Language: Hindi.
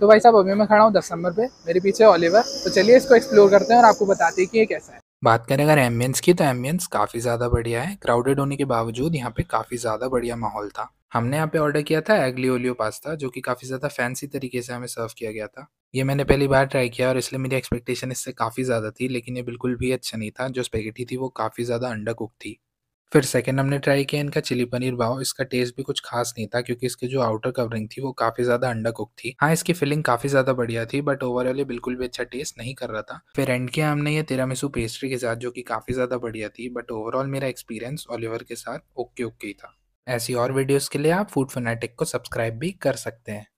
तो भाई साहब अभी मैं खड़ा हूँ दस नंबर पे मेरे पीछे ऑलिवर तो चलिए इसको एक्सप्लोर करते हैं और आपको बताते हैं कि ये कैसा है बात करें अगर एम्बियंस की तो एम्बियंस काफ़ी ज़्यादा बढ़िया है क्राउडेड होने के बावजूद यहाँ पे काफ़ी ज़्यादा बढ़िया माहौल था हमने यहाँ पे ऑर्डर किया था एग्ली ओलियो पास्ता जो कि काफ़ी ज़्यादा फैंसी तरीके से हमें सर्व किया गया था ये मैंने पहली बार ट्राई किया और इसलिए मेरी एक्सपेक्टेशन इससे काफ़ी ज़्यादा थी लेकिन ये बिल्कुल भी अच्छा नहीं था जो स्पेगेटी थी वो काफ़ी ज़्यादा अंडर कुक थी फिर सेकेंड हमने ट्राई किया इनका चिली पनीर भाव इसका टेस्ट भी कुछ खास नहीं था क्योंकि इसकी जो आउटर कवरिंग थी वो काफी ज्यादा अंडा कुक थी हाँ इसकी फिलिंग काफी ज्यादा बढ़िया थी बट ओवरऑल ये बिल्कुल भी अच्छा टेस्ट नहीं कर रहा था फिर एंड किया हमने ये तेरा मिसू पेस्ट्री के साथ जो कि काफी ज्यादा बढ़िया थी बट ओवरऑल मेरा एक्सपीरियंस ऑलिवर के साथ ओके ओके था ऐसी और वीडियोज के लिए आप फूड फोनेटिक को सब्सक्राइब भी कर सकते हैं